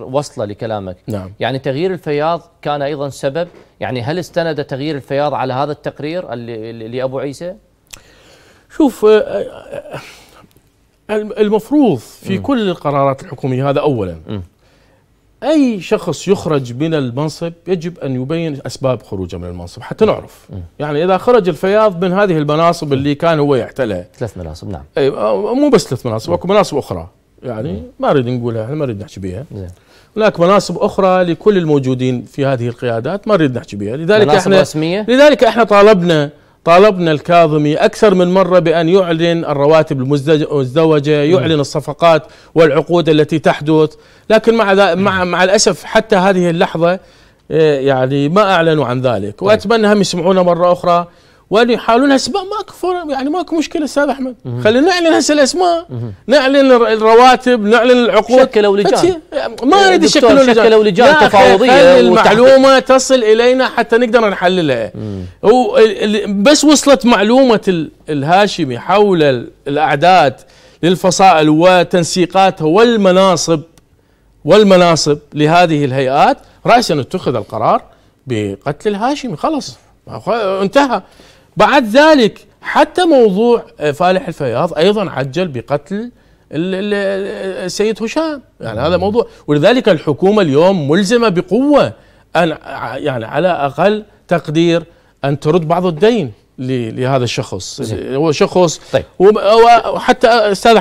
وصلة لكلامك نعم. يعني تغيير الفياض كان أيضا سبب يعني هل استند تغيير الفياض على هذا التقرير اللي لأبو عيسى شوف آه، آه، آه، المفروض في م. كل القرارات الحكومية هذا أولا م. أي شخص يخرج من المنصب يجب أن يبين أسباب خروجه من المنصب حتى نعرف م. يعني إذا خرج الفياض من هذه المناصب اللي كان هو يحتلها ثلاث مناصب نعم أي مو بس ثلاث مناصب أكو مناصب أخرى يعني نعم. ما اريد نقولها احنا ما نريد نحكي بها هناك نعم. مناصب اخرى لكل الموجودين في هذه القيادات ما نريد نحكي بها لذلك مناصب احنا رسمية؟ لذلك احنا طالبنا طالبنا الكاظمي اكثر من مره بان يعلن الرواتب المزدوجه، نعم. يعلن الصفقات والعقود التي تحدث، لكن مع مع مع الاسف حتى هذه اللحظه آه، يعني ما اعلنوا عن ذلك، طيب. واتمنى هم يسمعونا مره اخرى واللي يحاولون هسه ماكو فرق يعني ماكو مشكله استاذ احمد خلينا نعلن هسه الاسماء نعلن الرواتب نعلن العقود شكلوا لجان ما إيه، اريد يشكلون لجان شكلوا لجان تفاوضيه المعلومه تصل الينا حتى نقدر نحللها بس وصلت معلومه الهاشمي حول الاعداد للفصائل وتنسيقاتها والمناصب والمناصب لهذه الهيئات راسا اتخذ القرار بقتل الهاشمي خلص انتهى بعد ذلك حتى موضوع فالح الفياض ايضا عجل بقتل السيد هشام يعني هذا موضوع ولذلك الحكومه اليوم ملزمه بقوه ان يعني على اقل تقدير ان ترد بعض الدين لهذا الشخص هو شخص طيب. وحتى استاذ